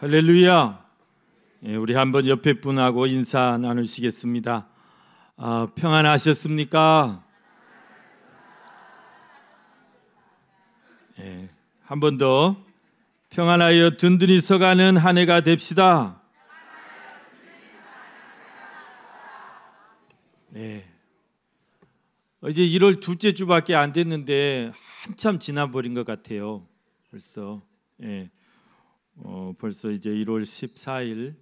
할렐루야. 예, 우리 한번 옆에 분하고 인사 나누시겠습니다. 아, 평안하셨습니까? 예, 한번 더 평안하여 든든히 서가는 한 해가 됩시다. 예. 이제 1월 둘째 주밖에 안 됐는데 한참 지나버린 것 같아요. 벌써. 예. 어, 벌써 이제 1월 14일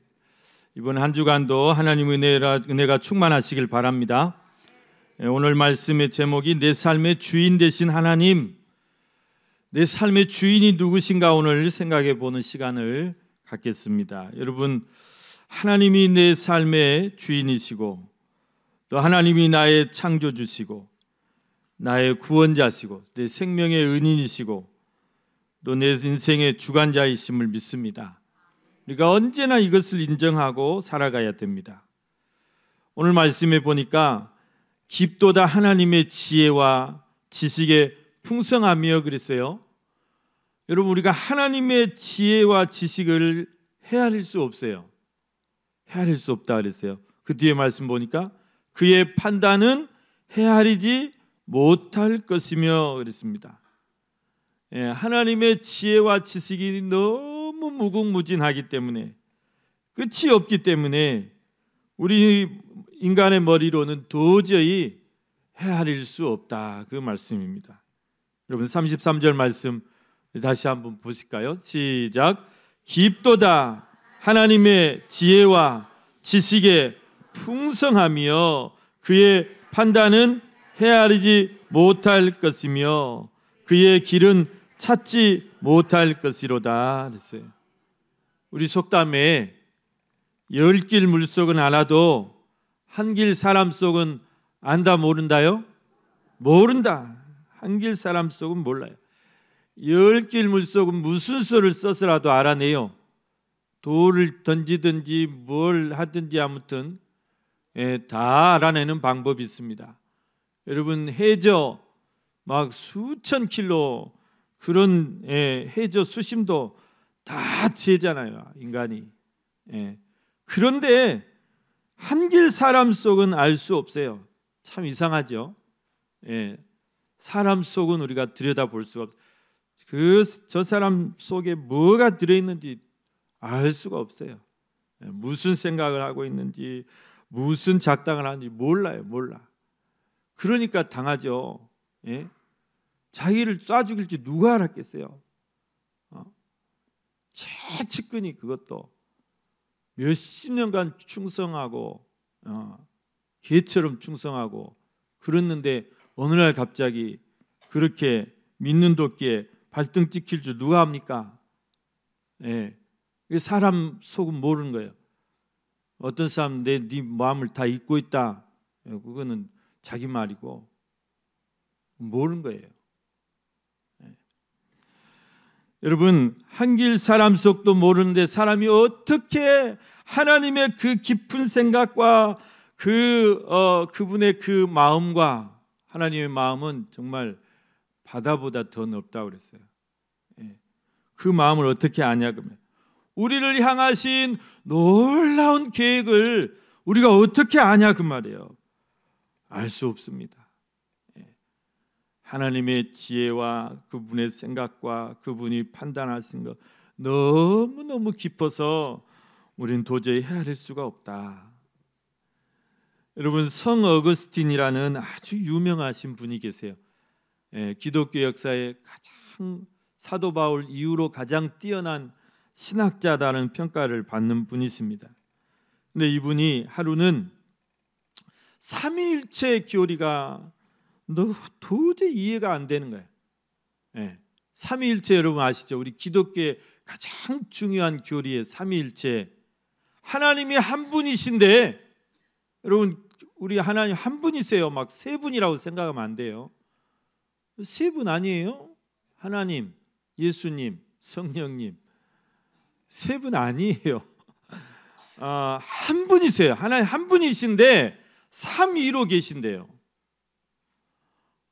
이번 한 주간도 하나님의 은혜가 충만하시길 바랍니다. 예, 오늘 말씀의 제목이 내 삶의 주인 되신 하나님 내 삶의 주인이 누구신가 오늘 생각해 보는 시간을 갖겠습니다. 여러분 하나님이 내 삶의 주인이시고 또 하나님이 나의 창조주시고 나의 구원자시고 내 생명의 은인이시고 또내 인생의 주관자이심을 믿습니다. 우리가 언제나 이것을 인정하고 살아가야 됩니다. 오늘 말씀에 보니까 깊도다 하나님의 지혜와 지식의 풍성함이여 그랬어요. 여러분 우리가 하나님의 지혜와 지식을 헤아릴 수 없어요. 헤아릴 수 없다 그랬어요. 그 뒤에 말씀 보니까 그의 판단은 헤아리지 못할 것이며 그랬습니다. 예, 하나님의 지혜와 지식이 너무 무궁무진하기 때문에 끝이 없기 때문에 우리 인간의 머리로는 도저히 헤아릴 수 없다 그 말씀입니다. 여러분 33절 말씀 다시 한번 보실까요? 시작 깊도다 하나님의 지혜와 지식의 풍성하며 그의 판단은 헤아리지 못할 것이며 그의 길은 찾지 못할 것이로다 그랬어요. 우리 속담에 열 길 물속은 알아도 한 길 사람 속은 안다 모른다요? 모른다. 한 길 사람 속은 몰라요. 열 길 물속은 무슨 수를 써서라도 알아내요. 돌을 던지든지 뭘 하든지 아무튼 예, 다 알아내는 방법이 있습니다. 여러분 해저 막 수천 킬로 그런 예, 해저 수심도 다 지잖아요 인간이. 예. 그런데 한길 사람 속은 알 수 없어요. 참 이상하죠. 예. 사람 속은 우리가 들여다 볼 수가 없. 그저 사람 속에 뭐가 들어 있는지 알 수가 없어요. 예. 무슨 생각을 하고 있는지 무슨 작당을 하는지 몰라요. 몰라. 그러니까 당하죠. 예? 자기를 쏴 죽일지 누가 알았겠어요? 어? 최측근이 그것도 몇십 년간 충성하고 어, 개처럼 충성하고 그랬는데 어느 날 갑자기 그렇게 믿는 도끼에 발등 찍힐 줄 누가 합니까? 예. 사람 속은 모르는 거예요. 어떤 사람 내 네 마음을 다 잊고 있다. 그거는 자기 말이고 모르는 거예요. 여러분 한길 사람 속도 모르는데 사람이 어떻게 하나님의 그 깊은 생각과 그 어, 그분의 그 마음과 하나님의 마음은 정말 바다보다 더 높다 그랬어요. 예. 그 마음을 어떻게 아냐 그러면 우리를 향하신 놀라운 계획을 우리가 어떻게 아냐 그 말이에요. 알 수 없습니다. 하나님의 지혜와 그분의 생각과 그분이 판단하신 것 너무너무 깊어서 우린 도저히 헤아릴 수가 없다. 여러분 성 어거스틴이라는 아주 유명하신 분이 계세요. 예, 기독교 역사에 가장 사도 바울 이후로 가장 뛰어난 신학자라는 평가를 받는 분이십니다. 근데 이분이 하루는 삼위일체 교리가 너 도저히 이해가 안 되는 거예요. 예. 삼위일체 여러분 아시죠? 우리 기독교의 가장 중요한 교리의 삼위일체. 하나님이 한 분이신데 여러분 우리 하나님 한 분이세요. 막 세 분이라고 생각하면 안 돼요. 세 분 아니에요? 하나님, 예수님, 성령님. 세 분 아니에요. 아, 한 분이세요. 하나님 한 분이신데 삼위로 계신데요.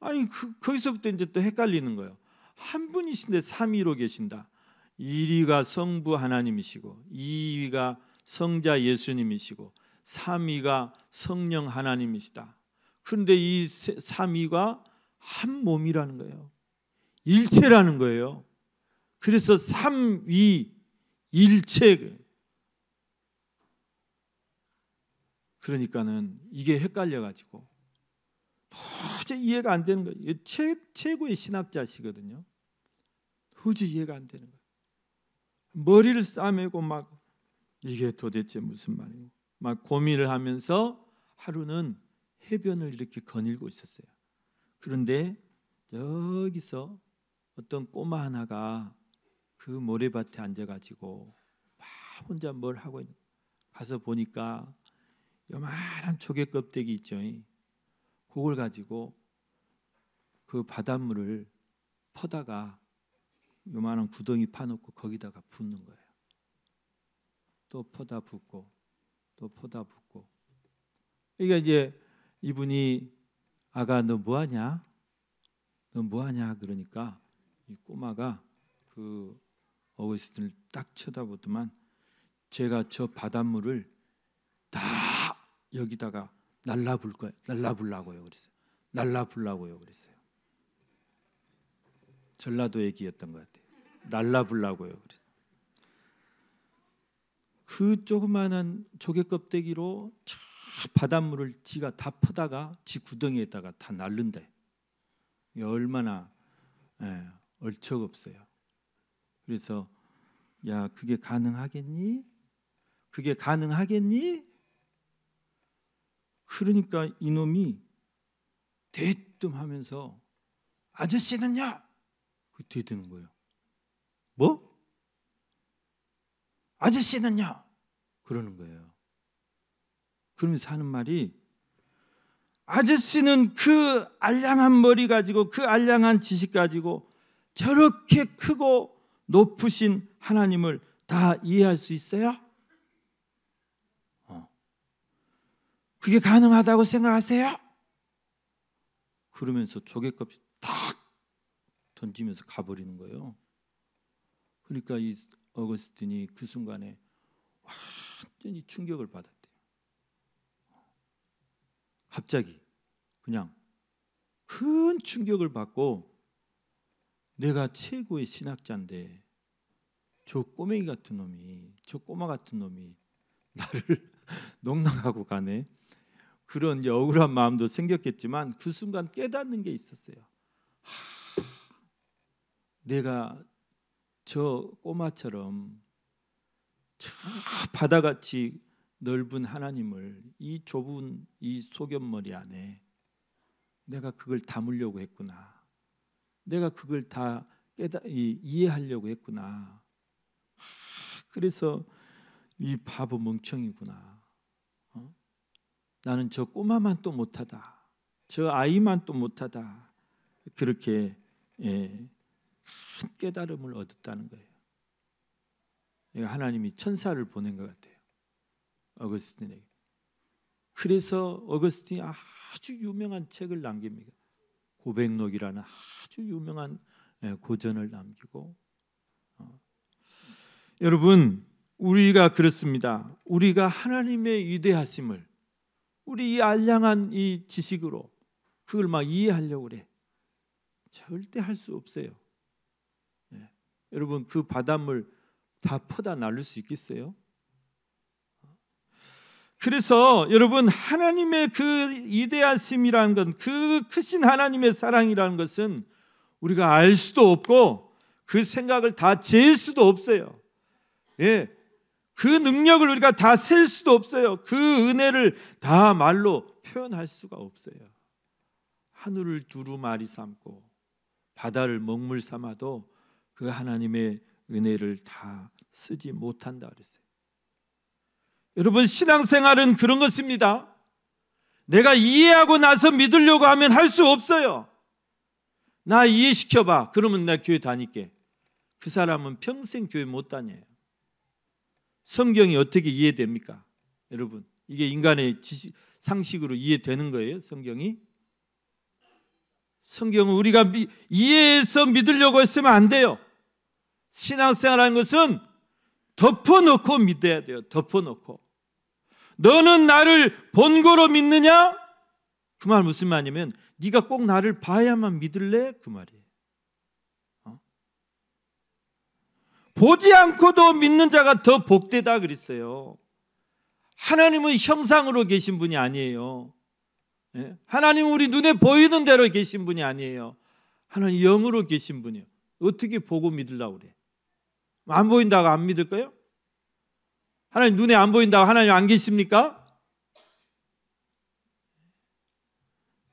아니 그, 거기서부터 이제 또 헷갈리는 거예요. 한 분이신데 삼위로 계신다. 1위가 성부 하나님이시고 2위가 성자 예수님이시고 3위가 성령 하나님이시다. 그런데 이 3위가 한 몸이라는 거예요. 일체라는 거예요. 그래서 3위 일체 그러니까는 이게 헷갈려 가지고 도저히 이해가 안 되는 거예요. 최, 최고의 신학자시거든요. 도저히 이해가 안 되는 거예요. 머리를 싸매고 막 이게 도대체 무슨 말이에요? 막 고민을 하면서 하루는 해변을 이렇게 거닐고 있었어요. 그런데 여기서 어떤 꼬마 하나가 그 모래밭에 앉아가지고 막 혼자 뭘 하고 있는 가서 보니까 요만한 조개 껍데기 있죠. 그걸 가지고 그 바닷물을 퍼다가 요만한 구덩이 파놓고 거기다가 붓는 거예요. 또 퍼다 붓고 또 퍼다 붓고 그러니까 이제 이분이 아가 너 뭐하냐? 너 뭐하냐? 그러니까 이 꼬마가 그 어거스틴을 딱 쳐다보더만 제가 저 바닷물을 다 여기다가 날라불 거 날라불라고요. 그랬어요. 날라불라고요. 그랬어요. 전라도 얘기였던 것 같아요. 날라불라고요. 그랬어요. 그 조그마한 조개 껍데기로 저 바닷물을 지가 다 퍼다가 지 구덩이에다가 다 날른대. 얼마나 예, 얼척 없어요. 그래서 야 그게 가능하겠니? 그게 가능하겠니? 그러니까 이놈이 대뜸하면서 아저씨는요? 대드는 그 거예요. 뭐? 아저씨는요? 그러는 거예요. 그러면서 하는 말이 아저씨는 그 알량한 머리 가지고 그 알량한 지식 가지고 저렇게 크고 높으신 하나님을 다 이해할 수 있어요? 그게 가능하다고 생각하세요? 그러면서 조개값이 탁 던지면서 가버리는 거예요. 그러니까 이 어거스틴이 그 순간에 완전히 충격을 받았대요. 갑자기 그냥 큰 충격을 받고 내가 최고의 신학자인데 저 꼬맹이 같은 놈이 저 꼬마 같은 놈이 나를 넉넉하고 가네. 그런 억울한 마음도 생겼겠지만 그 순간 깨닫는 게 있었어요. 내가 저 꼬마처럼 저 바다같이 넓은 하나님을 이 좁은 이 소견머리 안에 내가 그걸 담으려고 했구나. 내가 그걸 다 깨다 이해하려고 했구나. 그래서 이 바보 멍청이구나. 나는 저 꼬마만 또 못하다. 저 아이만 또 못하다. 그렇게 예, 큰 깨달음을 얻었다는 거예요. 하나님이 천사를 보낸 것 같아요. 어거스틴에게. 그래서 어거스틴이 아주 유명한 책을 남깁니다. 고백록이라는 아주 유명한 예, 고전을 남기고 어. 여러분 우리가 그렇습니다. 우리가 하나님의 위대하심을 우리 이 알량한 이 지식으로 그걸 막 이해하려고 그래. 절대 할 수 없어요. 예. 여러분 그 바닷물 다 퍼다 날릴 수 있겠어요? 그래서 여러분 하나님의 그 이대하심이라는 건 그 크신 하나님의 사랑이라는 것은 우리가 알 수도 없고 그 생각을 다 지을 수도 없어요. 예, 그 능력을 우리가 다 셀 수도 없어요. 그 은혜를 다 말로 표현할 수가 없어요. 하늘을 두루마리 삼고 바다를 먹물 삼아도 그 하나님의 은혜를 다 쓰지 못한다 그랬어요. 여러분 신앙생활은 그런 것입니다. 내가 이해하고 나서 믿으려고 하면 할 수 없어요. 나 이해시켜봐. 그러면 나 교회 다닐게. 그 사람은 평생 교회 못 다녀요. 성경이 어떻게 이해됩니까? 여러분, 이게 인간의 지식, 상식으로 이해되는 거예요, 성경이? 성경은 우리가 미, 이해해서 믿으려고 했으면 안 돼요. 신앙생활하는 것은 덮어놓고 믿어야 돼요. 덮어놓고. 너는 나를 본거로 믿느냐? 그 말 무슨 말이냐면 네가 꼭 나를 봐야만 믿을래? 그 말이에요. 보지 않고도 믿는 자가 더 복되다 그랬어요. 하나님은 형상으로 계신 분이 아니에요. 예? 하나님 우리 눈에 보이는 대로 계신 분이 아니에요. 하나님 영으로 계신 분이요. 어떻게 보고 믿으려고 그래? 안 보인다고 안 믿을 거요 하나님 눈에 안 보인다고 하나님 안 계십니까?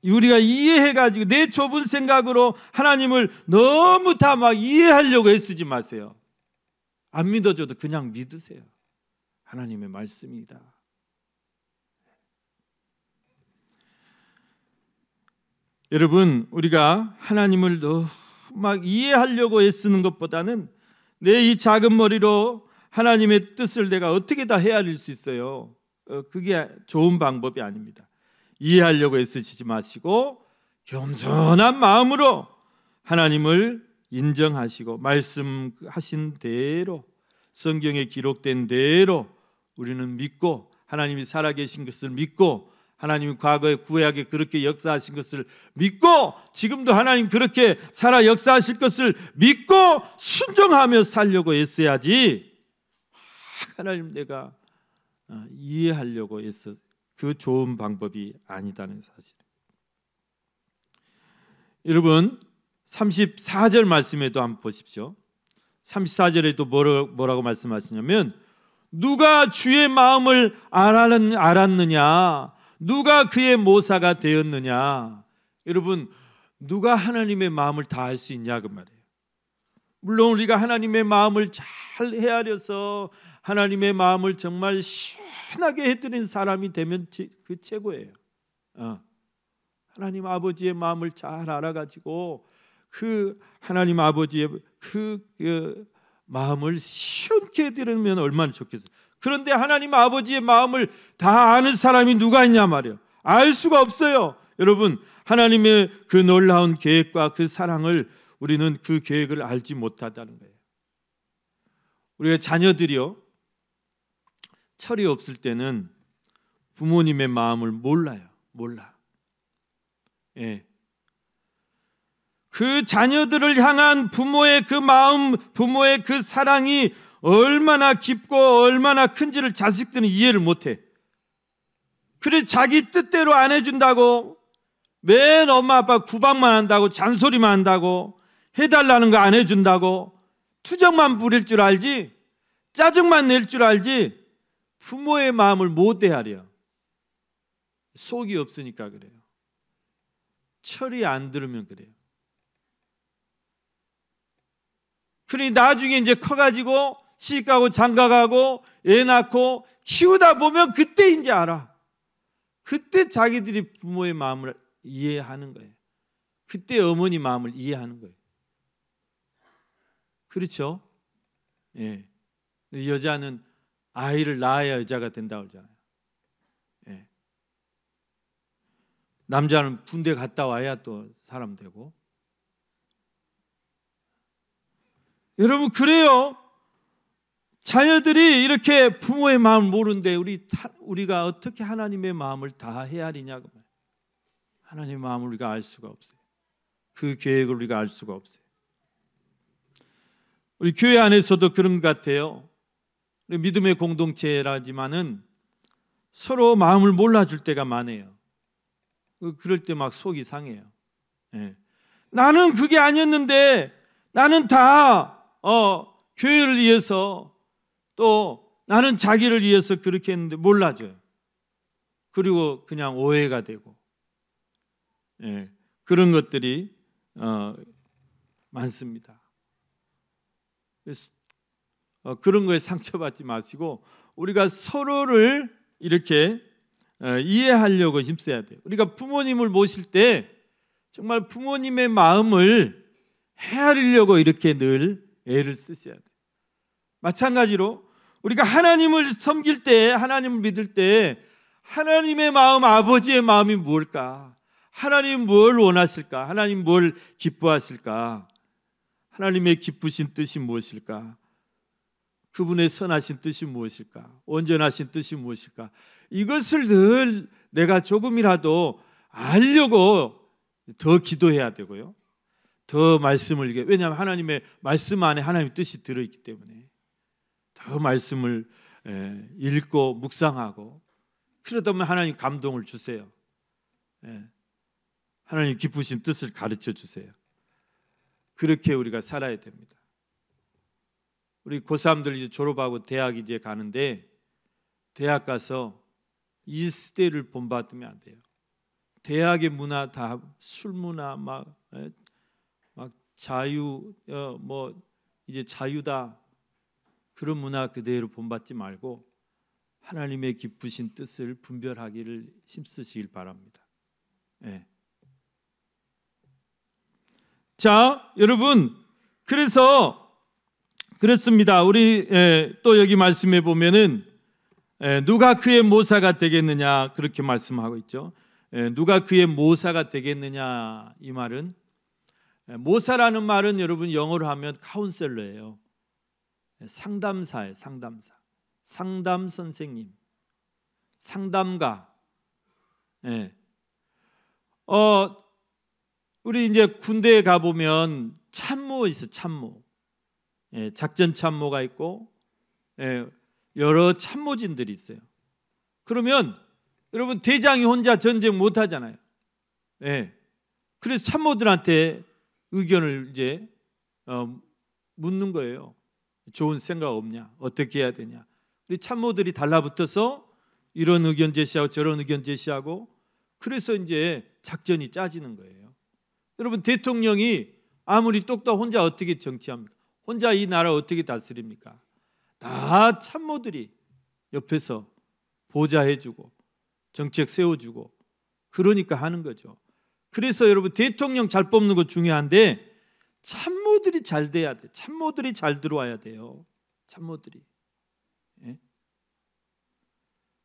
우리가 이해해가지고 내 좁은 생각으로 하나님을 너무 다 막 이해하려고 애쓰지 마세요. 안 믿어줘도 그냥 믿으세요. 하나님의 말씀이다. 여러분, 우리가 하나님을 막 이해하려고 애쓰는 것보다는 내 이 작은 머리로 하나님의 뜻을 내가 어떻게 다 헤아릴 수 있어요. 어, 그게 좋은 방법이 아닙니다. 이해하려고 애쓰지 마시고 겸손한 마음으로 하나님을 인정하시고 말씀하신 대로 성경에 기록된 대로 우리는 믿고 하나님이 살아계신 것을 믿고 하나님이 과거에 구약에 그렇게 역사하신 것을 믿고 지금도 하나님 그렇게 살아 역사하실 것을 믿고 순종하며 살려고 애써야지 하나님 내가 어, 이해하려고 애써 그 좋은 방법이 아니다는 사실 여러분 34절 말씀에도 한번 보십시오. 34절에 도 뭐라, 뭐라고 말씀하시냐면 누가 주의 마음을 알았느냐 누가 그의 모사가 되었느냐 여러분 누가 하나님의 마음을 다 알 수 있냐 그 말이에요. 물론 우리가 하나님의 마음을 잘 헤아려서 하나님의 마음을 정말 시원하게 해드린 사람이 되면 그 최고예요. 어. 하나님 아버지의 마음을 잘 알아가지고 그 하나님 아버지의 그, 그 마음을 시원케 들으면 얼마나 좋겠어요. 그런데 하나님 아버지의 마음을 다 아는 사람이 누가 있냐 말이에요. 알 수가 없어요. 여러분, 하나님의 그 놀라운 계획과 그 사랑을 우리는 그 계획을 알지 못하다는 거예요. 우리가 자녀들이요. 철이 없을 때는 부모님의 마음을 몰라요. 몰라. 예. 그 자녀들을 향한 부모의 그 마음, 부모의 그 사랑이 얼마나 깊고 얼마나 큰지를 자식들은 이해를 못해. 그래 자기 뜻대로 안 해준다고 맨 엄마 아빠 구박만 한다고 잔소리만 한다고 해달라는 거 안 해준다고 투정만 부릴 줄 알지 짜증만 낼 줄 알지 부모의 마음을 못 대하려 속이 없으니까 그래요 철이 안 들으면 그래요 그러니 나중에 이제 커가지고 시집가고 장가가고 애 낳고 키우다 보면 그때 이제 알아. 그때 자기들이 부모의 마음을 이해하는 거예요. 그때 어머니 마음을 이해하는 거예요. 그렇죠? 예. 여자는 아이를 낳아야 여자가 된다고 그러잖아요. 예. 남자는 군대 갔다 와야 또 사람 되고. 여러분 그래요. 자녀들이 이렇게 부모의 마음을 모르데 우리 우리가 어떻게 하나님의 마음을 다 헤아리냐고 하나님의 마음을 우리가 알 수가 없어요. 그 계획을 우리가 알 수가 없어요. 우리 교회 안에서도 그런 것 같아요. 믿음의 공동체라지만은 서로 마음을 몰라줄 때가 많아요. 그, 그럴 때 막 속이 상해요. 예. 나는 그게 아니었는데 나는 다 어, 교회를 위해서 또 나는 자기를 위해서 그렇게 했는데 몰라줘요. 그리고 그냥 오해가 되고 예, 그런 것들이 어, 많습니다. 그래서, 어, 그런 거에 상처받지 마시고 우리가 서로를 이렇게 어, 이해하려고 힘써야 돼요. 우리가 부모님을 모실 때 정말 부모님의 마음을 헤아리려고 이렇게 늘 애를 쓰셔야 돼요. 마찬가지로 우리가 하나님을 섬길 때, 하나님을 믿을 때 하나님의 마음, 아버지의 마음이 무까 하나님 뭘 원하실까? 하나님 뭘 기뻐하실까? 하나님의 기쁘신 뜻이 무엇일까? 그분의 선하신 뜻이 무엇일까? 온전하신 뜻이 무엇일까? 이것을 늘 내가 조금이라도 알려고 더 기도해야 되고요. 더 말씀을 이게 왜냐하면 하나님의 말씀 안에 하나님의 뜻이 들어있기 때문에 더 말씀을 예, 읽고 묵상하고 그러다 면 하나님 감동을 주세요. 예, 하나님 기쁘신 뜻을 가르쳐 주세요. 그렇게 우리가 살아야 됩니다. 우리 고3들 이제 졸업하고 대학 이제 가는데 대학 가서 이 시대를 본받으면 안 돼요. 대학의 문화 다 술 문화 막 예, 자유 어, 뭐 이제 자유다 그런 문화 그대로 본받지 말고 하나님의 기쁘신 뜻을 분별하기를 힘쓰시길 바랍니다. 네. 자, 여러분 그래서 그렇습니다. 우리 에, 예, 또 여기 말씀해 보면은 에, 예, 누가 그의 모사가 되겠느냐 그렇게 말씀하고 있죠. 에, 누가 그의 모사가 되겠느냐 이 말은 예, 모사라는 말은 여러분 영어로 하면 카운셀러예요. 예, 상담사예요. 상담사. 상담 선생님. 상담가. 예. 어 우리 이제 군대에 가 보면 참모 있어. 참모. 예, 작전 참모가 있고 예, 여러 참모진들이 있어요. 그러면 여러분 대장이 혼자 전쟁 못 하잖아요. 예. 그래서 참모들한테 의견을 이제 어, 묻는 거예요. 좋은 생각 없냐? 어떻게 해야 되냐? 우리 참모들이 달라붙어서 이런 의견 제시하고 저런 의견 제시하고 그래서 이제 작전이 짜지는 거예요. 여러분 대통령이 아무리 똑똑 혼자 어떻게 정치합니까? 혼자 이 나라 어떻게 다스립니까? 다 참모들이 옆에서 보좌해주고 정책 세워주고 그러니까 하는 거죠. 그래서 여러분 대통령 잘 뽑는 거 중요한데 참모들이 잘 돼야 돼. 참모들이 잘 들어와야 돼요. 참모들이. 예?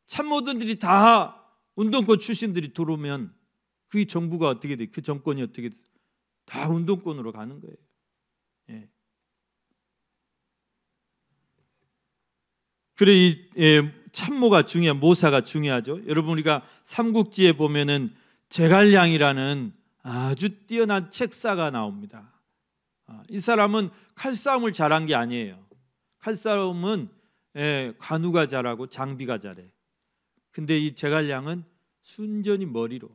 참모들이 다 운동권 출신들이 들어오면 그 정부가 어떻게 돼? 그 정권이 어떻게 돼? 다 운동권으로 가는 거예요. 예. 그래 이 예, 참모가 중요한 모사가 중요하죠. 여러분 우리가 삼국지에 보면은 제갈량이라는 아주 뛰어난 책사가 나옵니다. 아, 이 사람은 칼싸움을 잘한 게 아니에요. 칼싸움은 예, 관우가 잘하고 장비가 잘해. 근데 이 제갈량은 순전히 머리로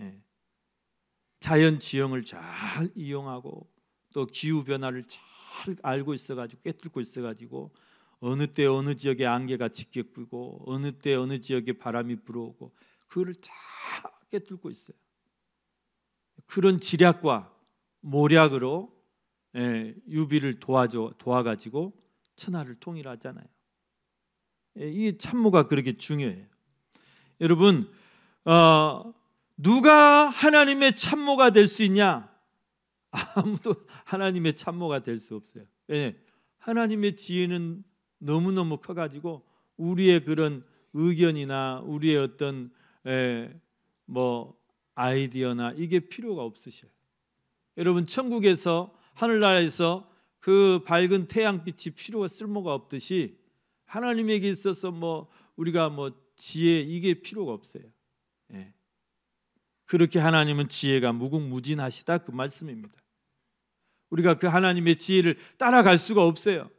예, 자연 지형을 잘 이용하고 또 기후 변화를 잘 알고 있어가지고 꿰뚫고 있어가지고 어느 때 어느 지역에 안개가 짙게 뿌고 어느 때 어느 지역에 바람이 불어오고 그를 작게 뚫고 있어요. 그런 지략과 모략으로 예, 유비를 도와줘 도와가지고 천하를 통일하잖아요. 예, 이 참모가 그렇게 중요해요. 여러분 어, 누가 하나님의 참모가 될 수 있냐? 아무도 하나님의 참모가 될 수 없어요. 예, 하나님의 지혜는 너무 너무 커가지고 우리의 그런 의견이나 우리의 어떤 예, 뭐 아이디어나 이게 필요가 없으셔요. 여러분 천국에서 하늘나라에서 그 밝은 태양빛이 필요가 쓸모가 없듯이 하나님에게 있어서 뭐 우리가 뭐 지혜 이게 필요가 없어요. 예. 그렇게 하나님은 지혜가 무궁무진하시다 그 말씀입니다. 우리가 그 하나님의 지혜를 따라갈 수가 없어요.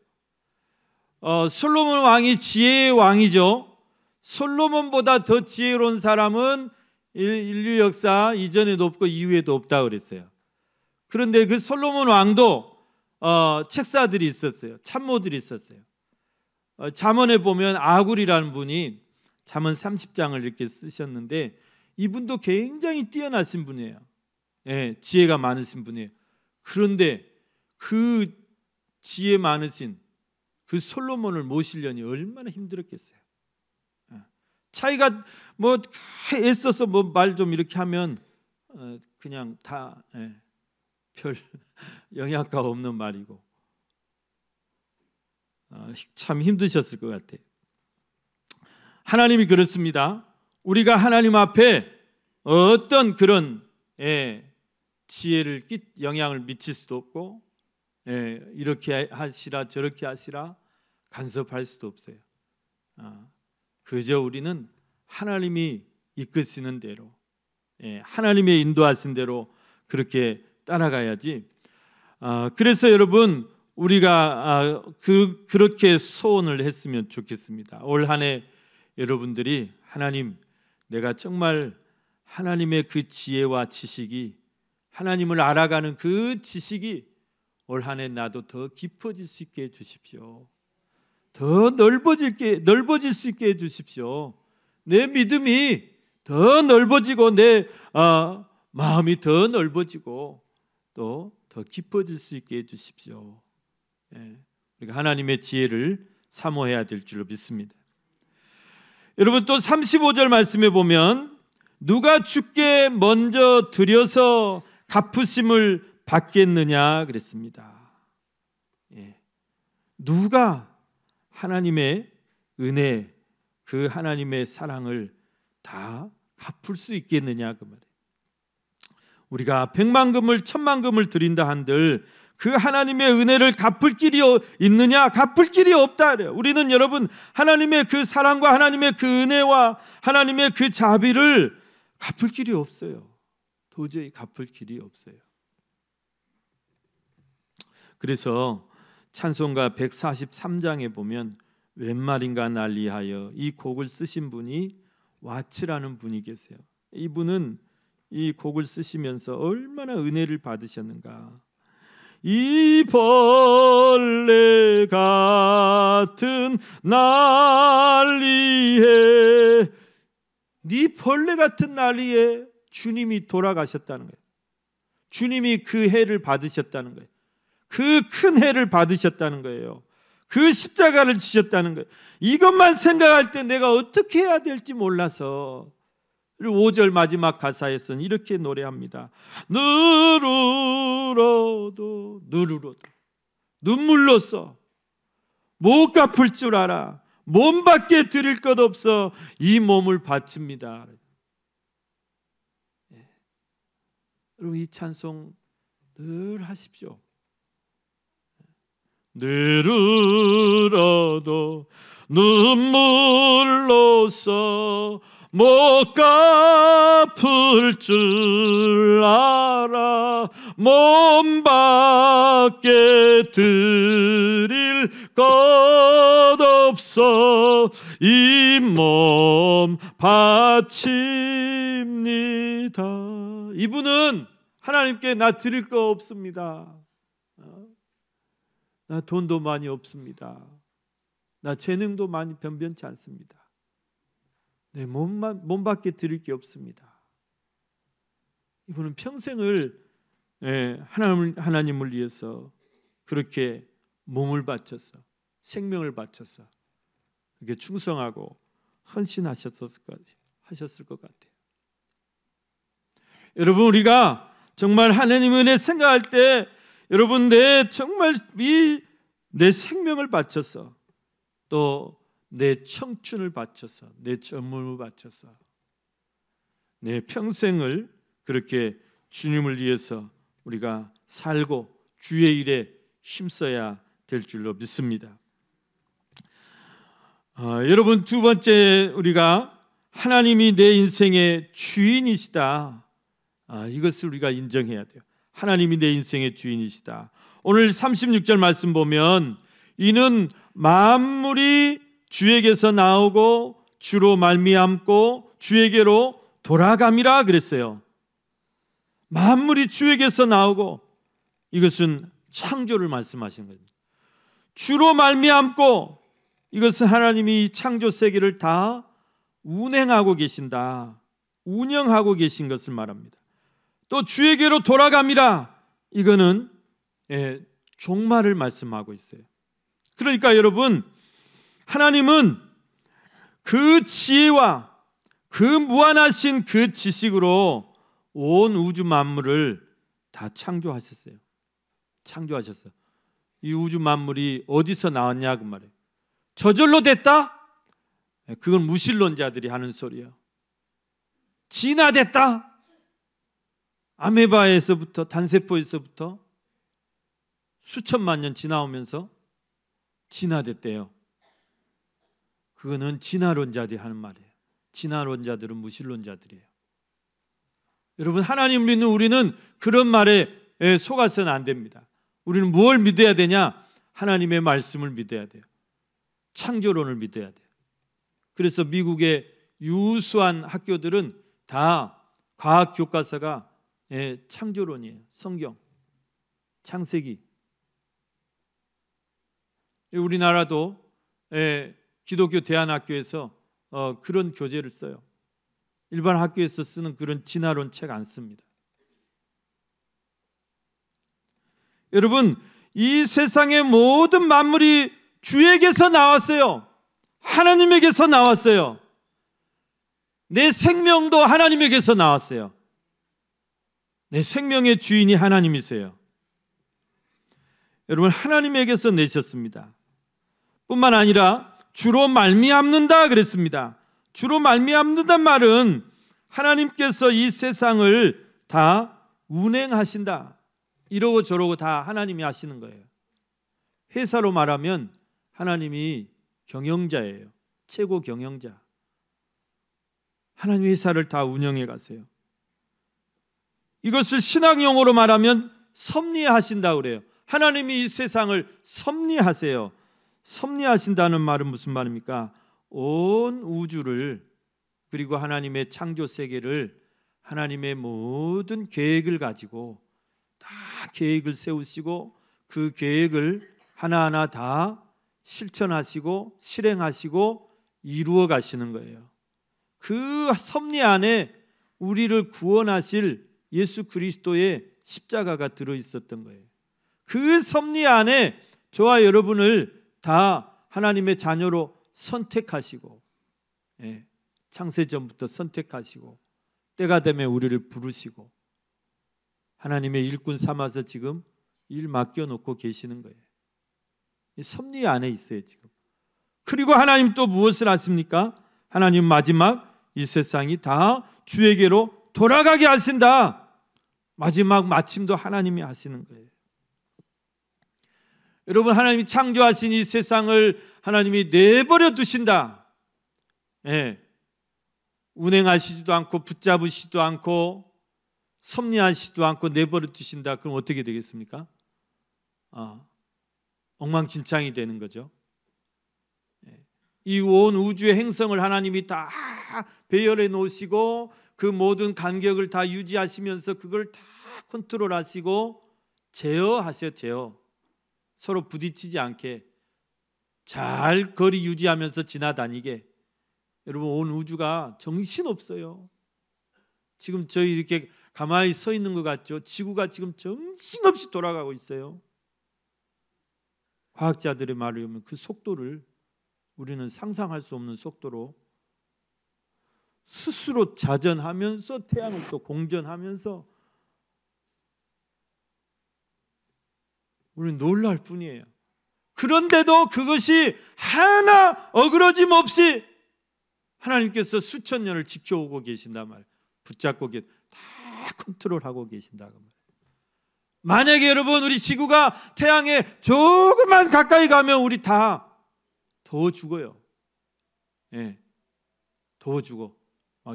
어, 솔로몬 왕이 지혜의 왕이죠. 솔로몬보다 더 지혜로운 사람은 인류 역사 이전에도 없고 이후에도 없다 그랬어요. 그런데 그 솔로몬 왕도 어, 책사들이 있었어요. 참모들이 있었어요. 어, 잠언에 보면 아굴이라는 분이 자문 30장을 이렇게 쓰셨는데 이분도 굉장히 뛰어나신 분이에요. 예, 지혜가 많으신 분이에요. 그런데 그 지혜 많으신 그 솔로몬을 모시려니 얼마나 힘들었겠어요. 차이가뭐있어서뭐말좀 이렇게 하면 어, 그냥 다별 예, 영향가 없는 말이고 아, 참 힘드셨을 것 같아요. 하나님이 그렇습니다. 우리가 하나님 앞에 어떤 그런 예, 지혜를 영향을 미칠 수도 없고 예, 이렇게 하시라 저렇게 하시라 간섭할 수도 없어요. 아, 그저 우리는 하나님이 이끄시는 대로 예, 하나님의 인도하신 대로 그렇게 따라가야지. 아, 그래서 여러분 우리가 아, 그, 그렇게 소원을 했으면 좋겠습니다. 올 한해 여러분들이 하나님 내가 정말 하나님의 그 지혜와 지식이 하나님을 알아가는 그 지식이 올 한해 나도 더 깊어질 수 있게 해 주십시오. 더 넓어질 게 넓어질 수 있게 해 주십시오. 내 믿음이 더 넓어지고 내 아, 마음이 더 넓어지고 또 더 깊어질 수 있게 해 주십시오. 예, 우리가 하나님의 지혜를 사모해야 될 줄로 믿습니다. 여러분 또 35절 말씀에 보면 누가 주께 먼저 드려서 갚으심을 받겠느냐 그랬습니다. 예. 누가 하나님의 은혜, 그 하나님의 사랑을 다 갚을 수 있겠느냐 그 말이에요. 우리가 백만 금을 천만 금을 드린다 한들 그 하나님의 은혜를 갚을 길이 어, 있느냐? 갚을 길이 없다 그래요. 우리는 여러분 하나님의 그 사랑과 하나님의 그 은혜와 하나님의 그 자비를 갚을 길이 없어요. 도저히 갚을 길이 없어요. 그래서 찬송가 143장에 보면 웬 말인가 난리하여 이 곡을 쓰신 분이 와츠라는 분이 계세요. 이분은 이 곡을 쓰시면서 얼마나 은혜를 받으셨는가. 이 벌레 같은 난리에 네 벌레 같은 난리에 주님이 돌아가셨다는 거예요. 주님이 그 해를 받으셨다는 거예요. 그큰 해를 받으셨다는 거예요. 그 십자가를 지셨다는 거예요. 이것만 생각할 때 내가 어떻게 해야 될지 몰라서 5절 마지막 가사에서는 이렇게 노래합니다. 누르로도 누르로도 눈물로써 못 갚을 줄 알아 몸밖에 드릴 것 없어 이 몸을 바칩니다. 예. 여러분 이 찬송 늘 하십시오. 늘으라도 눈물로써 못 갚을 줄 알아 몸밖에 드릴 것 없어 이 몸 바칩니다 이분은 하나님께 나 드릴 거 없습니다 나 돈도 많이 없습니다. 나 재능도 많이 변변치 않습니다. 내 몸만 몸밖에 드릴 게 없습니다. 이분은 평생을 예, 하나님을 하나님을 위해서 그렇게 몸을 바쳐서 생명을 바쳐서 그렇게 충성하고 헌신하셨을 것 하셨을 것 같아요. 여러분 우리가 정말 하나님을 생각할 때 여러분 내 정말 이내 생명을 바쳐서 또 내 청춘을 바쳐서 내 젊음을 바쳐서 내 평생을 그렇게 주님을 위해서 우리가 살고 주의 일에 힘써야 될 줄로 믿습니다. 어, 여러분 두 번째 우리가 하나님이 내 인생의 주인이시다. 아, 이것을 우리가 인정해야 돼요. 하나님이 내 인생의 주인이시다. 오늘 36절 말씀 보면 이는 만물이 주에게서 나오고 주로 말미암고 주에게로 돌아감이라 그랬어요. 만물이 주에게서 나오고 이것은 창조를 말씀하신 겁니다. 주로 말미암고 이것은 하나님이 창조 세계를 다 운행하고 계신다. 운영하고 계신 것을 말합니다. 또 주에게로 돌아갑니다. 이거는 예, 종말을 말씀하고 있어요. 그러니까 여러분 하나님은 그 지혜와 그 무한하신 그 지식으로 온 우주 만물을 다 창조하셨어요. 창조하셨어. 이 우주 만물이 어디서 나왔냐 그 말이에요. 저절로 됐다? 예, 그건 무신론자들이 하는 소리야. 진화됐다? 아메바에서부터 단세포에서부터 수천만 년 지나오면서 진화됐대요. 그거는 진화론자들이 하는 말이에요. 진화론자들은 무신론자들이에요. 여러분 하나님 믿는 우리는 그런 말에 속아서는 안 됩니다. 우리는 무엇을 믿어야 되냐? 하나님의 말씀을 믿어야 돼요. 창조론을 믿어야 돼요. 그래서 미국의 유수한 학교들은 다 과학 교과서가 예, 창조론이에요. 성경, 창세기. 우리나라도 예, 기독교 대안학교에서 어, 그런 교재를 써요. 일반 학교에서 쓰는 그런 진화론 책 안 씁니다. 여러분, 이 세상의 모든 만물이 주에게서 나왔어요. 하나님에게서 나왔어요. 내 생명도 하나님에게서 나왔어요. 내 생명의 주인이 하나님이세요. 여러분 하나님에게서 내셨습니다. 뿐만 아니라 주로 말미암는다 그랬습니다. 주로 말미암는단 말은 하나님께서 이 세상을 다 운행하신다. 이러고 저러고 다 하나님이 하시는 거예요. 회사로 말하면 하나님이 경영자예요. 최고 경영자. 하나님 회사를 다 운영해 가세요. 이것을 신학 용어로 말하면 섭리하신다 그래요. 하나님이 이 세상을 섭리하세요. 섭리하신다는 말은 무슨 말입니까? 온 우주를 그리고 하나님의 창조 세계를 하나님의 모든 계획을 가지고 다 계획을 세우시고 그 계획을 하나하나 다 실천하시고 실행하시고 이루어 가시는 거예요. 그 섭리 안에 우리를 구원하실 예수 그리스도의 십자가가 들어 있었던 거예요. 그 섭리 안에 저와 여러분을 다 하나님의 자녀로 선택하시고 예, 창세전부터 선택하시고 때가 되면 우리를 부르시고 하나님의 일꾼 삼아서 지금 일 맡겨놓고 계시는 거예요. 섭리 안에 있어요 지금. 그리고 하나님 또 무엇을 하십니까? 하나님 마지막 이 세상이 다 주에게로 돌아가게 하신다. 마지막 마침도 하나님이 하시는 거예요. 여러분 하나님이 창조하신 이 세상을 하나님이 내버려 두신다. 예. 운행하시지도 않고 붙잡으시지도 않고 섭리하시지도 않고 내버려 두신다. 그럼 어떻게 되겠습니까? 아, 엉망진창이 되는 거죠. 예. 이온 우주의 행성을 하나님이 다 배열해 놓으시고 그 모든 간격을 다 유지하시면서 그걸 다 컨트롤하시고 제어하셔요 제어. 서로 부딪히지 않게 잘 거리 유지하면서 지나다니게. 여러분 온 우주가 정신없어요. 지금 저희 이렇게 가만히 서 있는 것 같죠? 지구가 지금 정신없이 돌아가고 있어요. 과학자들의 말을 보면 그 속도를 우리는 상상할 수 없는 속도로 스스로 자전하면서 태양을 또 공전하면서 우리 놀랄 뿐이에요. 그런데도 그것이 하나 어그러짐 없이 하나님께서 수천 년을 지켜오고 계신단 말이에요. 붙잡고 계다 컨트롤하고 계신다고 그 말이에요. 만약에 여러분 우리 지구가 태양에 조금만 가까이 가면 우리 다 더워 죽어요. 예. 더워 죽어.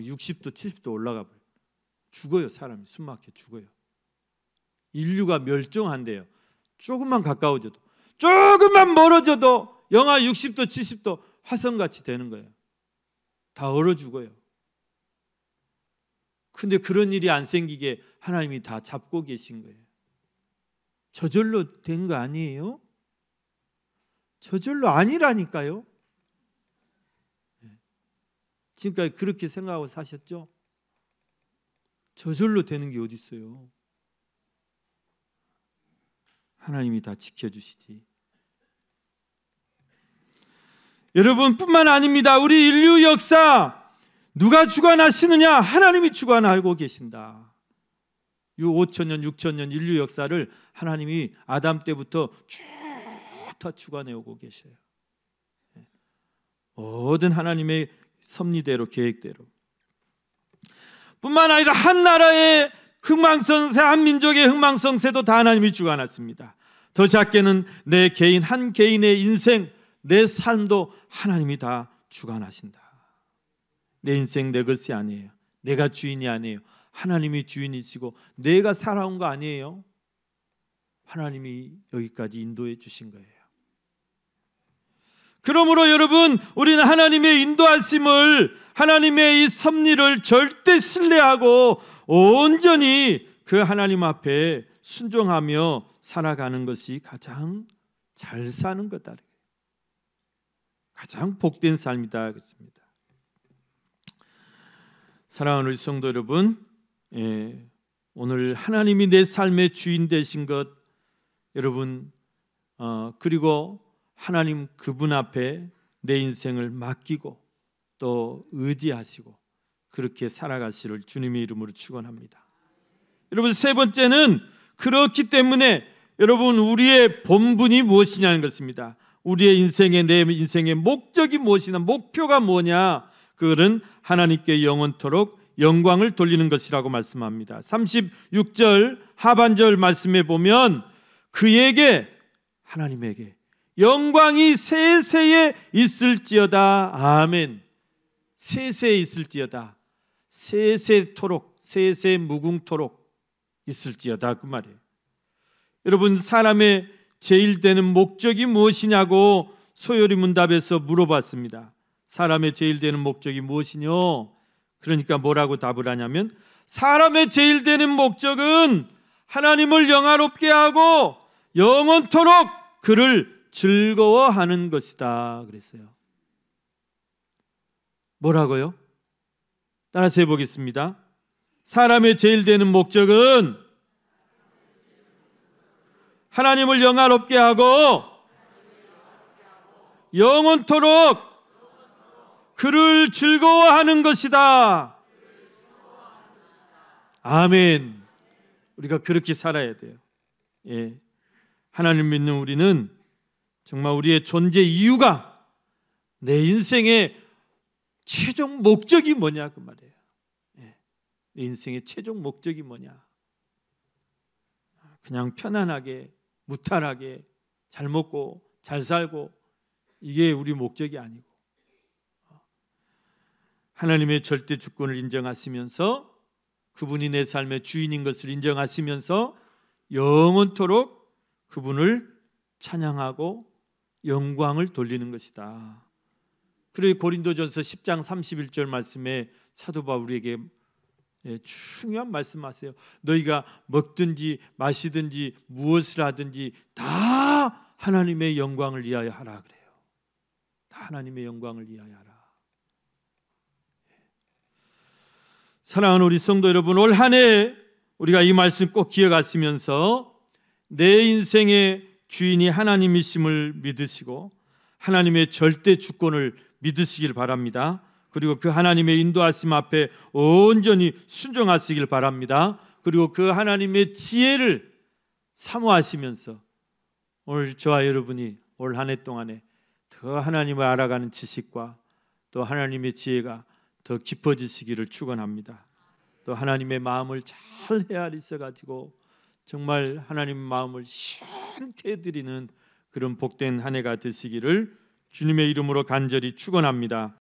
60도, 아, 70도 올라가 버려요. 죽어요, 사람이. 숨 막혀 죽어요. 인류가 멸종한대요. 조금만 가까워져도, 조금만 멀어져도 영하 60도, 70도 화성같이 되는 거예요. 다 얼어 죽어요. 근데 그런 일이 안 생기게 하나님이 다 잡고 계신 거예요. 저절로 된 거 아니에요? 저절로 아니라니까요. 지금까지 그렇게 생각하고 사셨죠? 저절로 되는 게 어디 있어요? 하나님이 다 지켜주시지. 여러분뿐만 아닙니다. 우리 인류 역사 누가 주관하시느냐? 하나님이 주관하고 계신다. 5천 년, 6천 년 인류 역사를 하나님이 아담 때부터 쭉 다 주관해 오고 계셔요. 모든 예. 하나님의 섭리대로 계획대로 뿐만 아니라 한 나라의 흥망성세 한 민족의 흥망성세도 다 하나님이 주관하십니다. 더 작게는 내 개인 한 개인의 인생 내 삶도 하나님이 다 주관하신다. 내 인생 내 것이 아니에요. 내가 주인이 아니에요. 하나님이 주인이시고 내가 살아온 거 아니에요. 하나님이 여기까지 인도해 주신 거예요. 그러므로 여러분, 우리는 하나님의 인도하심을, 하나님의 이 섭리를 절대 신뢰하고 온전히 그 하나님 앞에 순종하며 살아가는 것이 가장 잘 사는 거다. 가장 복된 삶이다. 그렇습니다. 사랑하는 우리 성도 여러분, 예, 오늘 하나님이 내 삶의 주인 되신 것 여러분 어, 그리고 하나님 그분 앞에 내 인생을 맡기고 또 의지하시고 그렇게 살아가시를 주님의 이름으로 축원합니다. 여러분 세 번째는 그렇기 때문에 여러분 우리의 본분이 무엇이냐는 것입니다. 우리의 인생의 내 인생의 목적이 무엇이냐 목표가 뭐냐 그거는 하나님께 영원토록 영광을 돌리는 것이라고 말씀합니다. 36절 하반절 말씀에 보면 그에게 하나님에게 영광이 세세에 있을지어다. 아멘. 세세에 있을지어다. 세세토록 세세 무궁토록 있을지어다 그 말이에요. 여러분 사람의 제일 되는 목적이 무엇이냐고 소요리 문답에서 물어봤습니다. 사람의 제일 되는 목적이 무엇이냐? 그러니까 뭐라고 답을 하냐면 사람의 제일 되는 목적은 하나님을 영화롭게 하고 영원토록 그를 즐거워하는 것이다 그랬어요. 뭐라고요? 따라서 해보겠습니다. 사람의 제일 되는 목적은 하나님을 영화롭게 하고 영원토록 그를 즐거워하는 것이다. 아멘. 우리가 그렇게 살아야 돼요. 예. 하나님 믿는 우리는 정말 우리의 존재 이유가 내 인생의 최종 목적이 뭐냐 그 말이에요. 예. 내 인생의 최종 목적이 뭐냐? 그냥 편안하게 무탈하게 잘 먹고 잘 살고 이게 우리 목적이 아니고 하나님의 절대 주권을 인정하시면서 그분이 내 삶의 주인인 것을 인정하시면서 영원토록 그분을 찬양하고 영광을 돌리는 것이다. 그리고 고린도전서 10장 31절 말씀에 사도 바울에게 예, 중요한 말씀하세요. 너희가 먹든지 마시든지 무엇을 하든지 다 하나님의 영광을 위하여 하라 그래요. 다 하나님의 영광을 위하여 하라. 예. 사랑하는 우리 성도 여러분, 올한해 우리가 이 말씀 꼭 기억하시면서 내 인생의 주인이 하나님이심을 믿으시고 하나님의 절대 주권을 믿으시길 바랍니다. 그리고 그 하나님의 인도하심 앞에 온전히 순종하시길 바랍니다. 그리고 그 하나님의 지혜를 사모하시면서 오늘 저와 여러분이 올한해 동안에 더 하나님을 알아가는 지식과 또 하나님의 지혜가 더 깊어지시기를 축원합니다. 또 하나님의 마음을 잘 헤아리셔 가지고 정말 하나님 마음을 않게 드리는 그런 복된 한 해가 되시기를 주님의 이름으로 간절히 축원합니다.